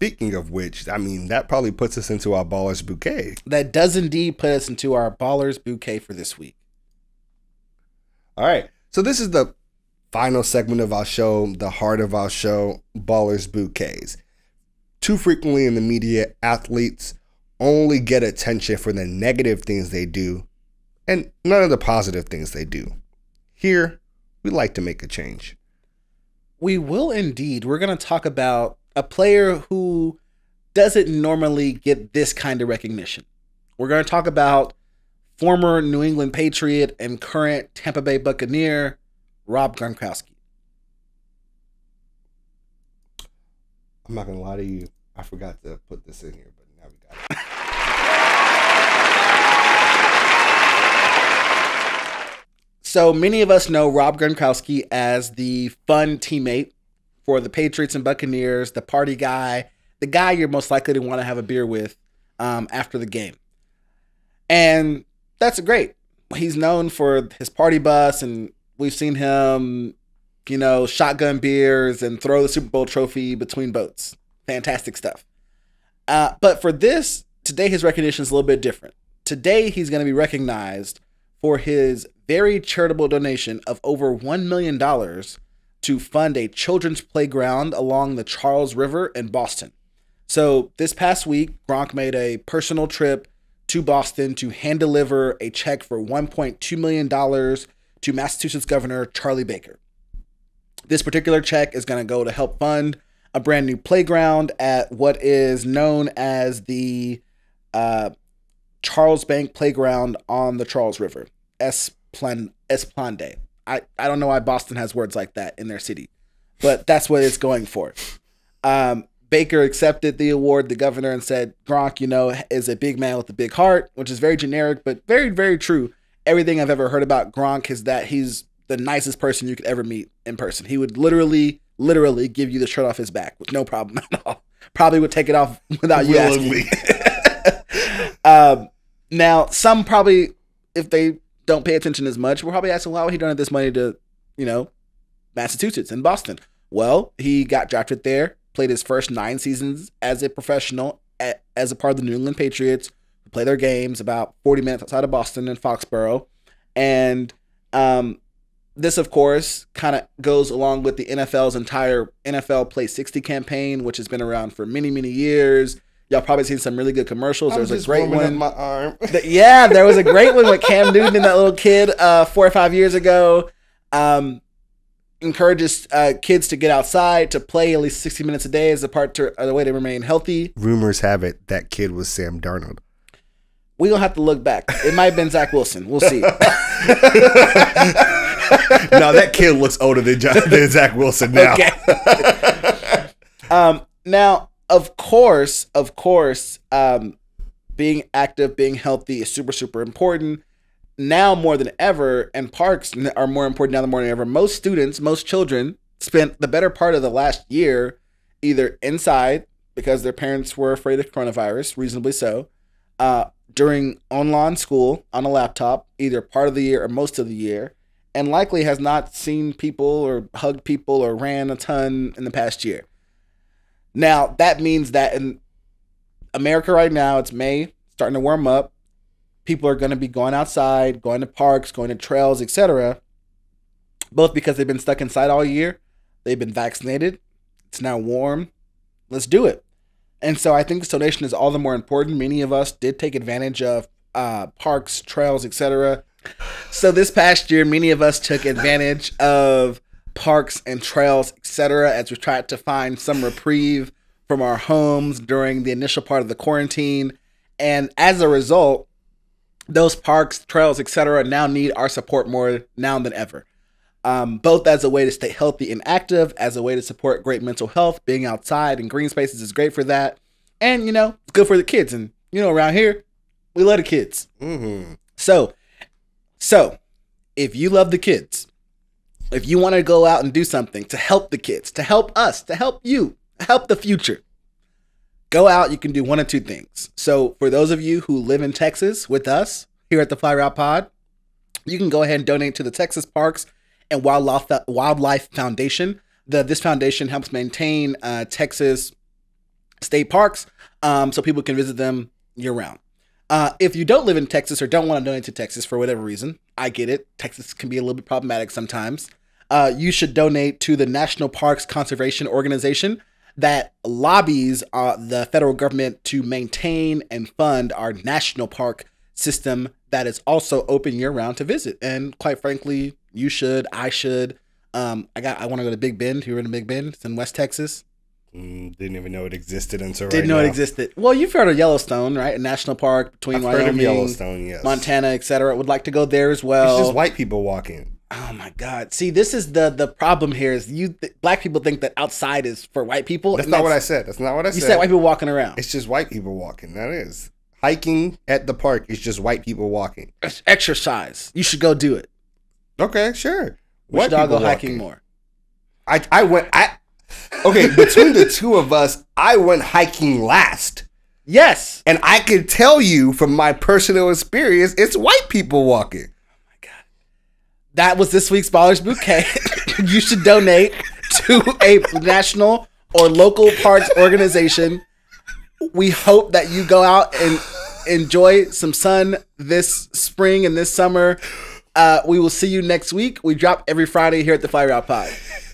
Speaking of which, I mean, that probably puts us into our baller's bouquet. That does indeed put us into our baller's bouquet for this week. All right. So this is the final segment of our show, the heart of our show, baller's bouquets. Too frequently in the media, athletes only get attention for the negative things they do and none of the positive things they do. Here, we like to make a change. We will indeed. We're going to talk about a player who doesn't normally get this kind of recognition. We're going to talk about former New England Patriot and current Tampa Bay Buccaneer, Rob Gronkowski. I'm not going to lie to you. I forgot to put this in here, but now we got it. So many of us know Rob Gronkowski as the fun teammate for the Patriots and Buccaneers, the party guy, the guy you're most likely to want to have a beer with um, after the game. And that's great. He's known for his party bus, and we've seen him, you know, shotgun beers and throw the Super Bowl trophy between boats. Fantastic stuff. Uh, but for this, today his recognition is a little bit different. Today he's going to be recognized for his very charitable donation of over $1 million to fund a children's playground along the Charles River in Boston. So this past week, Gronk made a personal trip to Boston to hand deliver a check for $1.2 million to Massachusetts Governor Charlie Baker. This particular check is going to go to help fund a brand new playground at what is known as the uh, Charles Bank Playground on the Charles River, Esplan- Esplande. I, I don't know why Boston has words like that in their city, but that's what it's going for. Um, Baker accepted the award, the governor, and said, Gronk, you know, is a big man with a big heart, which is very generic, but very, very true. Everything I've ever heard about Gronk is that he's the nicest person you could ever meet in person. He would literally, literally give you the shirt off his back with no problem at all. Probably would take it off without you Willingly. asking. um, now, some probably, if they don't pay attention as much. We're probably asking why would he donate this money to, you know, Massachusetts and Boston? Well, he got drafted there, played his first nine seasons as a professional at, as a part of the New England Patriots, play their games about 40 minutes outside of Boston and Foxborough. And um, this, of course, kind of goes along with the NFL's entire NFL Play 60 campaign, which has been around for many, many years. Y'all probably seen some really good commercials. There's a great one. My arm. That, yeah, there was a great one with Cam Newton and that little kid uh, four or five years ago. Um, encourages uh, kids to get outside to play at least 60 minutes a day as a part to the way to remain healthy. Rumors have it that kid was Sam Darnold. We gonna have to look back. It might have been Zach Wilson. We'll see. no, that kid looks older than, John, than Zach Wilson now. Okay. um, now of course, of course, um, being active, being healthy is super, super important now more than ever. And parks are more important now than more than ever. Most students, most children spent the better part of the last year either inside because their parents were afraid of coronavirus, reasonably so, uh, during online school on a laptop, either part of the year or most of the year, and likely has not seen people or hugged people or ran a ton in the past year. Now, that means that in America right now, it's May, starting to warm up. People are going to be going outside, going to parks, going to trails, etc. Both because they've been stuck inside all year, they've been vaccinated, it's now warm. Let's do it. And so I think this donation is all the more important. Many of us did take advantage of uh, parks, trails, etc. So this past year, many of us took advantage of parks and trails, etc., as we tried to find some reprieve from our homes during the initial part of the quarantine. And as a result, those parks, trails, etc., now need our support more now than ever. Um, both as a way to stay healthy and active, as a way to support great mental health. Being outside in green spaces is great for that, and you know, it's good for the kids. And you know, around here, we love the kids. Mm-hmm. So, so if you love the kids, if you want to go out and do something to help the kids, to help us, to help you, help the future, go out. You can do one of two things. So, for those of you who live in Texas with us here at the Fly Route Pod, you can go ahead and donate to the Texas Parks and Wildlife, Wildlife Foundation. The, this foundation helps maintain uh, Texas state parks um, so people can visit them year round. Uh, if you don't live in Texas or don't want to donate to Texas for whatever reason, I get it. Texas can be a little bit problematic sometimes uh, you should donate to the National Parks Conservation Organization that lobbies uh, the federal government to maintain and fund our national park system that is also open year round to visit. And quite frankly, you should, I should. Um, I got. I want to go to Big Bend. You're in Big Bend. It's in West Texas. Mm, didn't even know it existed until didn't right know now. it existed. Well, you've heard of Yellowstone, right? A national park between I've Wyoming, Yellowstone, yes. Montana, etc. Would like to go there as well. It's just white people walking. Oh my God! See, this is the the problem here is you th- black people think that outside is for white people. That's not that's, what I said. That's not what I you said. You said white people walking around. It's just white people walking. That is hiking at the park is just white people walking. It's exercise. You should go do it. Okay, sure. What dog all go hiking more. I I went I okay between the two of us I went hiking last. Yes, and I can tell you from my personal experience, it's white people walking that was this week's Ballers Bouquet. you should donate to a national or local parks organization. We hope that you go out and enjoy some sun this spring and this summer. Uh, we will see you next week. We drop every Friday here at the Fire Out Pod.